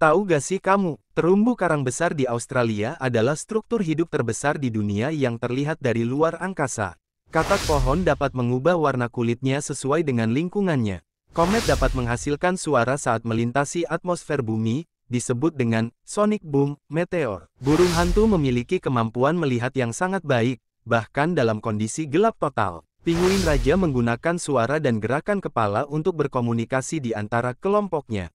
Tahu gak sih kamu, terumbu karang besar di Australia adalah struktur hidup terbesar di dunia yang terlihat dari luar angkasa. Katak pohon dapat mengubah warna kulitnya sesuai dengan lingkungannya. Komet dapat menghasilkan suara saat melintasi atmosfer bumi, disebut dengan sonic boom, meteor. Burung hantu memiliki kemampuan melihat yang sangat baik, bahkan dalam kondisi gelap total. Pinguin raja menggunakan suara dan gerakan kepala untuk berkomunikasi di antara kelompoknya.